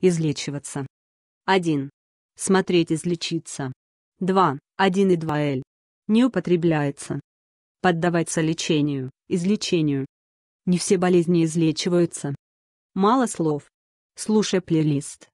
Излечиваться. 1. Смотреть излечиться. 2. 1 и 2Л. Не употребляется. Поддаваться лечению, излечению. Не все болезни излечиваются. Мало слов. Слушай плейлист.